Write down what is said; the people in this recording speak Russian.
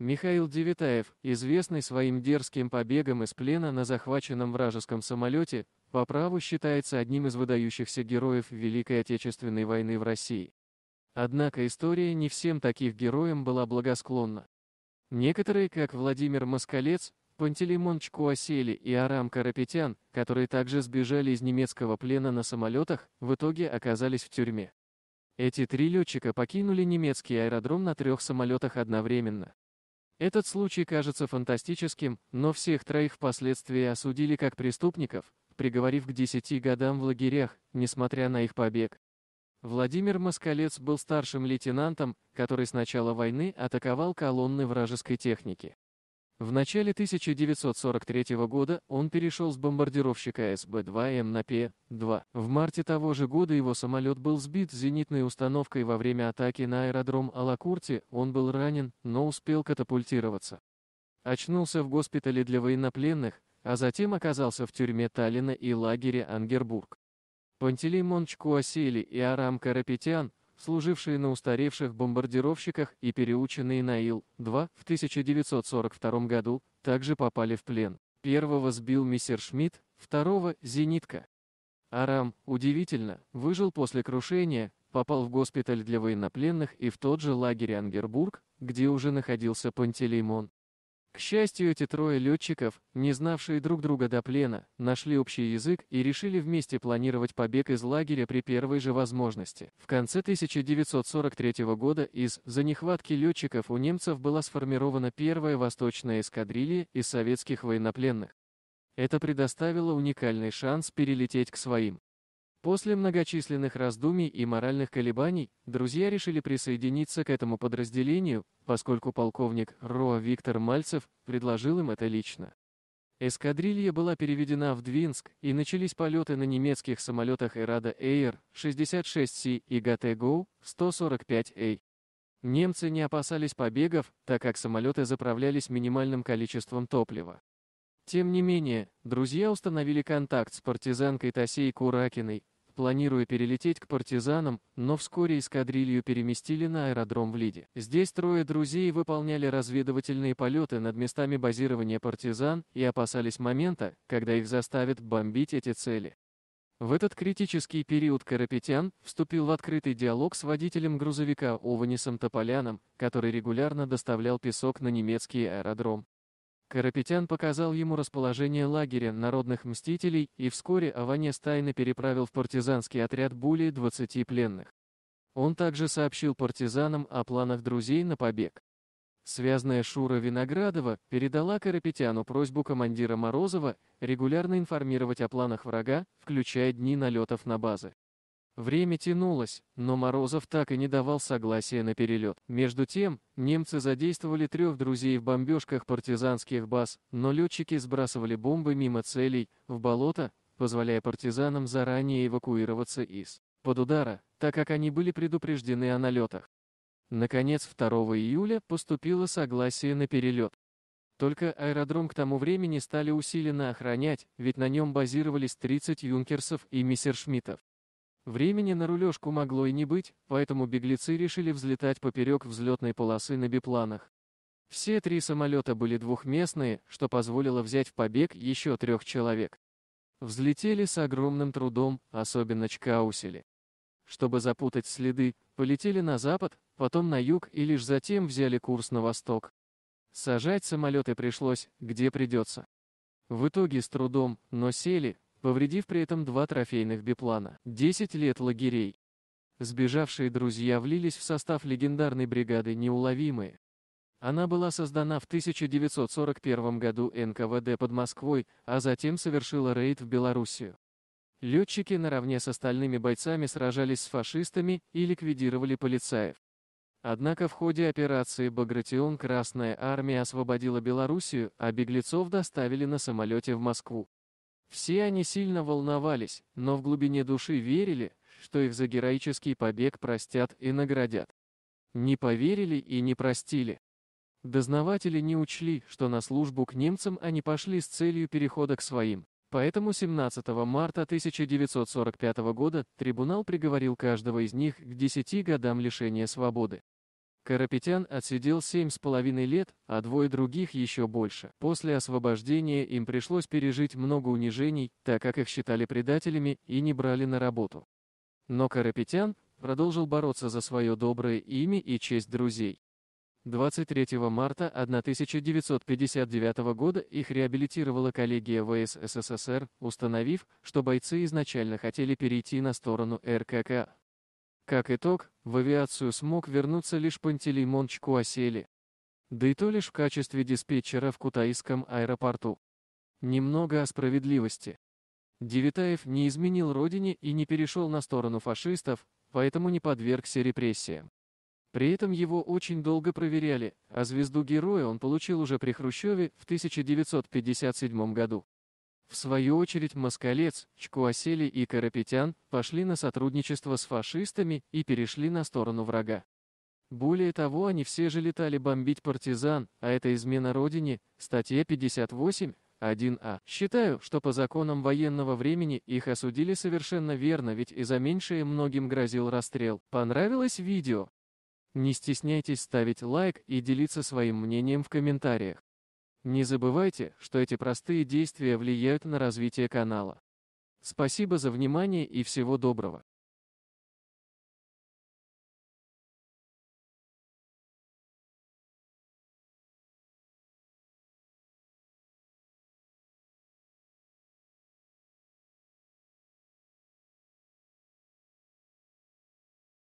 Михаил Девитаев, известный своим дерзким побегом из плена на захваченном вражеском самолете, по праву считается одним из выдающихся героев Великой Отечественной войны в России. Однако история не всем таких героям была благосклонна. Некоторые, как Владимир Москалец, Пантелеймон Чкуасели и Арам Карапетян, которые также сбежали из немецкого плена на самолетах, в итоге оказались в тюрьме. Эти три летчика покинули немецкий аэродром на трех самолетах одновременно. Этот случай кажется фантастическим, но всех троих впоследствии осудили как преступников, приговорив к 10 годам в лагерях, несмотря на их побег. Владимир Москалец был старшим лейтенантом, который с начала войны атаковал колонны вражеской техники. В начале 1943 года он перешел с бомбардировщика СБ-2М на П-2. В марте того же года его самолет был сбит зенитной установкой во время атаки на аэродром Алакурти, он был ранен, но успел катапультироваться. Очнулся в госпитале для военнопленных, а затем оказался в тюрьме Таллина и лагере Ангербург. Пантелеймон Чкуасели и Арам Карапетян, служившие на устаревших бомбардировщиках и переученные на Ил-2 в 1942 году, также попали в плен. Первого сбил Шмидт, второго – «Зенитка». Арам, удивительно, выжил после крушения, попал в госпиталь для военнопленных и в тот же лагерь Ангербург, где уже находился Пантелеймон. К счастью, эти трое летчиков, не знавшие друг друга до плена, нашли общий язык и решили вместе планировать побег из лагеря при первой же возможности. В конце 1943 года из-за нехватки летчиков у немцев была сформирована первая восточная эскадрилья из советских военнопленных. Это предоставило уникальный шанс перелететь к своим. После многочисленных раздумий и моральных колебаний, друзья решили присоединиться к этому подразделению, поскольку полковник РОА Виктор Мальцев предложил им это лично. Эскадрилья была переведена в Двинск, и начались полеты на немецких самолетах Эрада Эйр 66C и ГТГО 145A. Немцы не опасались побегов, так как самолеты заправлялись минимальным количеством топлива. Тем не менее, друзья установили контакт с партизанкой Тосей Куракиной, планируя перелететь к партизанам, но вскоре эскадрилью переместили на аэродром в Лиде. Здесь трое друзей выполняли разведывательные полеты над местами базирования партизан и опасались момента, когда их заставят бомбить эти цели. В этот критический период Карапетян вступил в открытый диалог с водителем грузовика Ованисом Тополяном, который регулярно доставлял песок на немецкий аэродром. Карапетян показал ему расположение лагеря народных мстителей и вскоре Аванес тайно переправил в партизанский отряд более 20 пленных. Он также сообщил партизанам о планах друзей на побег. Связная Шура Виноградова передала Карапетяну просьбу командира Морозова регулярно информировать о планах врага, включая дни налетов на базы. Время тянулось, но Морозов так и не давал согласия на перелет. Между тем, немцы задействовали трех друзей в бомбежках партизанских баз, но летчики сбрасывали бомбы мимо целей, в болото, позволяя партизанам заранее эвакуироваться из под удара, так как они были предупреждены о налетах. Наконец, 2 июля поступило согласие на перелет. Только аэродром к тому времени стали усиленно охранять, ведь на нем базировались 30 юнкерсов и мессершмиттов. Времени на рулежку могло и не быть, поэтому беглецы решили взлетать поперек взлетной полосы на бипланах. Все три самолета были двухместные, что позволило взять в побег еще трех человек. Взлетели с огромным трудом, особенно чкаусели. Чтобы запутать следы, полетели на запад, потом на юг и лишь затем взяли курс на восток. Сажать самолеты пришлось, где придется. В итоге с трудом, но сели, повредив при этом два трофейных биплана. 10 лет лагерей. Сбежавшие друзья влились в состав легендарной бригады «Неуловимые». Она была создана в 1941 году НКВД под Москвой, а затем совершила рейд в Белоруссию. Летчики наравне с остальными бойцами сражались с фашистами и ликвидировали полицаев. Однако в ходе операции «Багратион» Красная Армия освободила Белоруссию, а беглецов доставили на самолете в Москву. Все они сильно волновались, но в глубине души верили, что их за героический побег простят и наградят. Не поверили и не простили. Дознаватели не учли, что на службу к немцам они пошли с целью перехода к своим. Поэтому 17 марта 1945 года трибунал приговорил каждого из них к 10 годам лишения свободы. Карапетян отсидел семь с половиной лет, а двое других еще больше. После освобождения им пришлось пережить много унижений, так как их считали предателями и не брали на работу. Но Карапетян продолжил бороться за свое доброе имя и честь друзей. 23 марта 1959 года их реабилитировала коллегия ВС СССР, установив, что бойцы изначально хотели перейти на сторону РКК, как итог, в авиацию смог вернуться лишь Пантелеймон Чкуасели. Да и то лишь в качестве диспетчера в Кутаисском аэропорту. Немного о справедливости. Девитаев не изменил родине и не перешел на сторону фашистов, поэтому не подвергся репрессиям. При этом его очень долго проверяли, а звезду героя он получил уже при Хрущеве в 1957 году. В свою очередь Москалец, Чкуасели и Карапетян пошли на сотрудничество с фашистами и перешли на сторону врага. Более того, они все же летали бомбить партизан, а это измена родине, статья 58, 1А. Считаю, что по законам военного времени их осудили совершенно верно, ведь и за меньшее многим грозил расстрел. Понравилось видео? Не стесняйтесь ставить лайк и делиться своим мнением в комментариях. Не забывайте, что эти простые действия влияют на развитие канала. Спасибо за внимание и всего доброго.